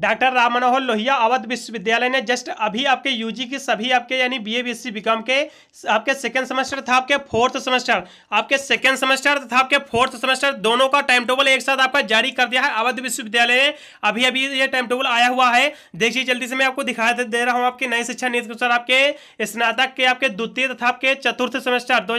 doctor Ram Manohar Lohia Awadh विश्वविद्यालय ने just अभी आपके यूजी की सभी आपके यानी बीए बीएससी बीकॉम के आपके सेकेंड सेमेस्टर था आपके फोर्थ सेमेस्टर आपके सेकेंड सेमेस्टर तथा आपके फोर्थ सेमेस्टर दोनों का टाइम टेबल एक साथ आपका जारी कर दिया है अवध विश्वविद्यालय ने अभी अभी ये टाइम टेबल आया हुआ है देखिए जल्दी से मैं आपको दिखा दे रहा हूँ आपकी नई शिक्षा नीति के अनुसार आपके स्नातक के आपके द्वितीय तथा आपके चतुर्थ सेमेस्टर दो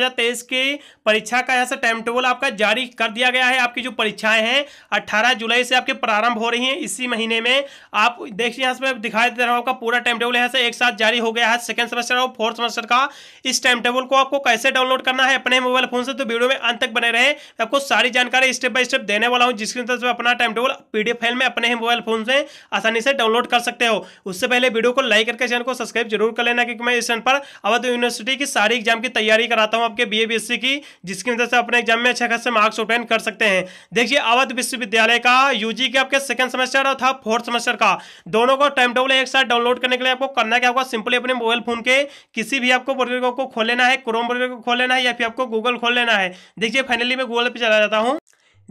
की परीक्षा का यहाँ से टाइम टेबल आपका जारी कर दिया गया है आपकी जो परीक्षाएं हैं अट्ठारह जुलाई से आपके प्रारंभ हो रही है इसी महीने में आप देखिए यहाँ पे दिखाई दे रहा हूँ आपका पूरा टाइम टेबल यहाँ से एक साथ जारी हो गया है सेकंड सेमेस्टर और फोर्थ सेमेस्टर का इस टाइम टेबल को आपको कैसे डाउनलोड करना है अपने मोबाइल फोन से तो वीडियो में अंत तक बने रहे मैं आपको सारी जानकारी स्टेप बाय स्टेप देने वाला हूँ जिसके अंदर अपना टाइम टेबल पीडीएफ फाइल में अपने मोबाइल फोन से आसानी से डाउनलोड कर सकते हो उससे पहले वीडियो को लाइक करके चैनल को सब्सक्राइब जरूर कर लेना क्योंकि मैं इस चैनल पर अवध यूनिवर्सिटी की सारी एग्जाम की तैयारी कराता हूँ आपके बी की जिसकी वजह से अपने एग्जाम में अच्छा खासा मार्क्स ऑब्टेन कर सकते हैं देखिए अवध विश्वविद्यालय का यूजी के आपके सेकंड सेमेस्टर और था फोर्थ सेमेस्टर का दोनों को टाइम टेबल एक साथ डाउनलोड करने के लिए आपको करना क्या होगा सिंपली अपने मोबाइल फोन के किसी भी आपको ब्रोजर को खोल लेना है क्रोम ब्रोजर को खोल लेना है या फिर आपको गूगल खोल लेना है देखिए फाइनली मैं गूगल पर चला जाता हूँ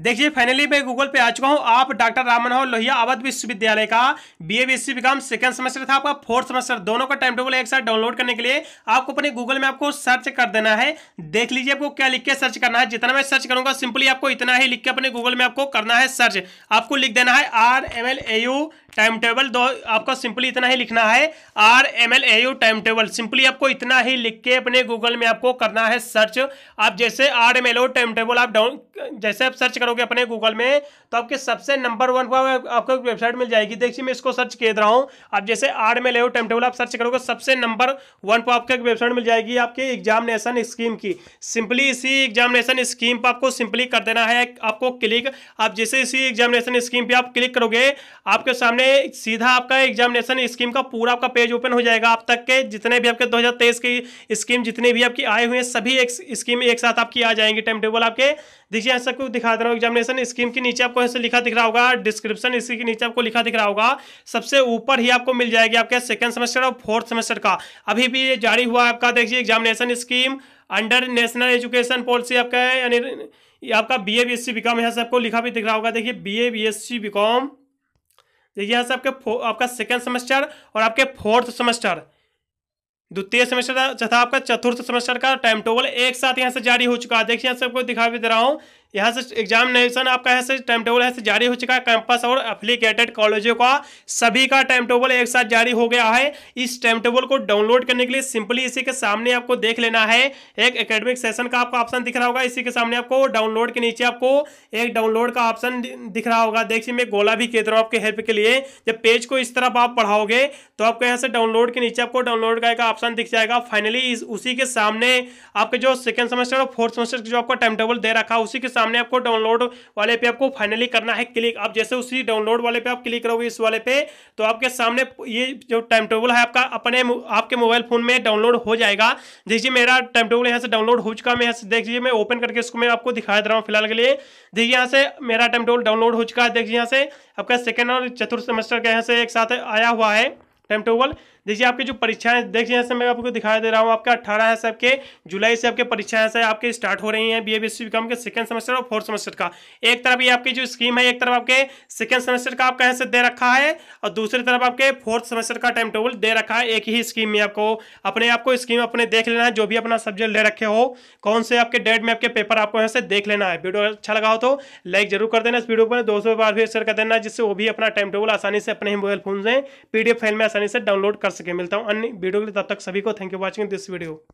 देखिए फाइनली मैं गूगल पे आ चुका हूँ आप डॉक्टर राम मनोहर लोहिया अवध विश्वविद्यालय का B A B S C काम सेकंड सेमेस्टर था आपका फोर्थ सेमेस्टर दोनों का टाइम टेबल एक साथ डाउनलोड करने के लिए आपको अपने गूगल में आपको सर्च कर देना है देख लीजिए आपको क्या लिख के सर्च करना है जितना मैं सर्च करूंगा सिंपली आपको इतना ही लिख के अपने गूगल में आपको करना है सर्च आपको लिख देना है R M L A U time table दो आपको सिंपली इतना ही लिखना है R M L A U time table simply आपको इतना ही लिख के अपने गूगल में आपको करना है सर्च आप जैसे R M L O time table आप डाउन जैसे आप सर्च करोगे अपने गूगल में तो आपके सबसे नंबर वन पर आपको वेबसाइट मिल जाएगी देखिए मैं इसको सर्च कर रहा हूँ आप जैसे आर में ले हो टाइम टेबल आप सर्च करोगे सबसे नंबर वन पर आपको एक वेबसाइट मिल जाएगी आपके एग्जामिनेशन स्कीम की सिंपली इसी एग्जामिनेशन स्कीम पर आपको सिंपली कर देना है आपको क्लिक आप जैसे इसी एग्जामिनेशन स्कीम पर आप क्लिक करोगे आपके सामने सीधा आपका एग्जामिनेशन स्कीम का पूरा आपका पेज ओपन हो जाएगा आप तक के जितने भी आपके दो की स्कीम जितने भी आपकी आए हुए हैं सभी स्कीम एक साथ आपकी आ जाएंगी टाइम टेबल आपके लीजिए ऐसा कोई दिखा दे रहा हूँ एग्जामिनेशन स्कीम के नीचे आपको ऐसे लिखा दिख रहा होगा डिस्क्रिप्शन इसी के नीचे आपको लिखा दिख रहा होगा सबसे ऊपर ही आपको मिल जाएगी आपके सेकंड सेमेस्टर और फोर्थ सेमेस्टर का अभी भी ये जारी हुआ आपका देखिए examination scheme under national education policy आपका है यानी आपका B A B S C BCom यहाँ से आपको लिखा भी दिख रहा होगा देखिए B A B S C BCom देखिए यहाँ से आपके आपका सेकेंड सेमेस्टर और आपके फोर्थ सेमेस्टर द्वितीय सेमेस्टर तथा आपका चतुर्थ सेमेस्टर का टाइम टेबल एक साथ यहाँ से जारी हो चुका है देखिए यहाँ से आपको दिखा भी दे रहा हूँ यहाँ से एग्जामिनेशन आपका यहाँ से टाइम टेबल यहाँ से जारी हो चुका है कैंपस और अप्लीकेटेड कॉलेजों का सभी का टाइम टेबल एक साथ जारी हो गया है इस टाइम टेबल को डाउनलोड करने के लिए सिंपली इसी के सामने आपको देख लेना है एक एकेडमिक सेशन का आपको ऑप्शन दिख रहा होगा इसी के सामने आपको डाउनलोड के नीचे आपको एक डाउनलोड का ऑप्शन दिख रहा होगा देखिए मैं गोला भी कहता हूँ आपके हेल्प के लिए जब पेज को इस तरफ आप पढ़ाओगे तो आपको यहाँ से डाउनलोड के नीचे आपको डाउनलोड का एक ऑप्शन दिख जाएगा फाइनली उसी के सामने आपके जो सेकेंड सेमेस्टर और फोर्थ सेमेस्टर जो आपका टाइम टेबल दे रखा है उसी के सामने सामने आपको डाउनलोड वाले पे आपको फाइनली करना है क्लिक आप जैसे उसी डाउनलोड वाले पे आप क्लिक करोगे इस वाले पे तो आपके सामने ये जो टाइम टेबल है आपका अपने आपके मोबाइल फोन में डाउनलोड हो जाएगा देखिए मेरा टाइम टेबल यहाँ से डाउनलोड हो चुका है यहाँ से देखिए मैं ओपन करके इसको मैं आपको दिखा दे रहा हूँ फिलहाल के लिए देखिए यहाँ से मेरा टाइम टेबल डाउनलोड हो चुका है देखिए यहाँ से आपका सेकेंड और चतुर्थ सेमेस्टर का यहाँ से एक साथ आया हुआ है टाइम टेबल देखिए आपकी जो परीक्षाएं देखिए जैसे मैं आपको दिखाई दे रहा हूँ आपका अट्ठारह है सबके जुलाई से आपके परीक्षाएं ऐसे आपके स्टार्ट हो रही हैं बी ए बी सी के सेकंड सेमेस्टर और फोर्थ सेमेस्टर का एक तरफ ये आपकी जो स्कीम है एक तरफ आपके सेकंड सेमेस्टर का आपका से दे रखा है और दूसरी तरफ आपके फोर्थ सेमेस्टर का टाइम टेबल दे रखा है एक ही स्कीम में आपको अपने आपको स्कीम अपने देख लेना है जो भी अपना सब्जेक्ट ले रखे हो कौन से आपके डेट में आपके पेपर आपको यहाँ से देख लेना है वीडियो अच्छा लगा हो तो लाइक जरूर कर देना इस वीडियो पर दोस्तों बार फिर शेयर कर देना जिससे वो भी अपना टाइम टेबल आसानी से अपने मोबाइल फोन से पीडीएफ फाइल में आसानी से डाउनलोड कर सके मिलता हूँ अन्य वीडियो के लिए तब तक सभी को thank you watching this video